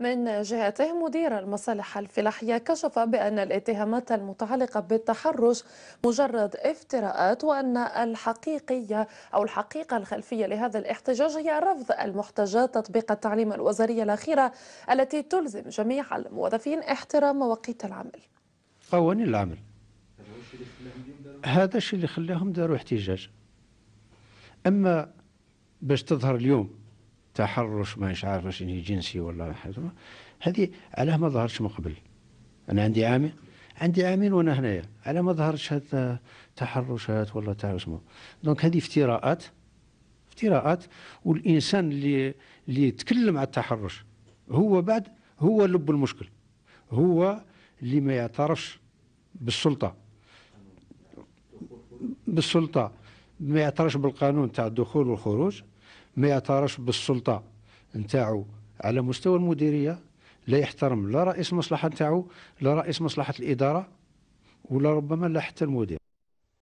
من جهته مدير المصالح الفلاحية كشف بأن الاتهامات المتعلقة بالتحرش مجرد افتراءات وأن الحقيقية أو الحقيقة الخلفية لهذا الاحتجاج هي رفض المحتجات تطبيق التعليم الوزارية الأخيرة التي تلزم جميع الموظفين احترام مواقيت العمل قوانين العمل هذا الشيء اللي خلاهم داروا احتجاج أما باش تظهر اليوم تحرش ما عارف شنو جنسي ولا حاجه هذه علاه ما ظهرتش من قبل انا عندي عامين عندي عامين وانا هنايا على ما ظهرتش هاد التحرشات ولا تاع اسمه دونك هذه افتراءات افتراءات والانسان اللي اللي يتكلم على التحرش هو بعد هو لب المشكل هو اللي ما يعترفش بالسلطه بالسلطه ما يعترفش بالقانون تاع الدخول والخروج ما يعترفش بالسلطه نتاعو على مستوى المديريه لا يحترم لا رئيس مصلحه نتاعو لا رئيس مصلحه الاداره ولا ربما لا حتى المدير